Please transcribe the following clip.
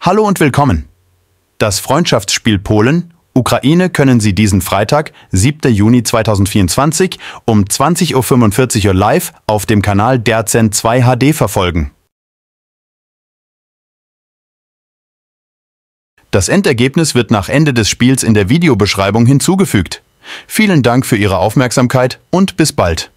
Hallo und willkommen. Das Freundschaftsspiel Polen Ukraine können Sie diesen Freitag, 7. Juni 2024 um 20.45 Uhr live auf dem Kanal DERZEN 2 HD verfolgen. Das Endergebnis wird nach Ende des Spiels in der Videobeschreibung hinzugefügt. Vielen Dank für Ihre Aufmerksamkeit und bis bald.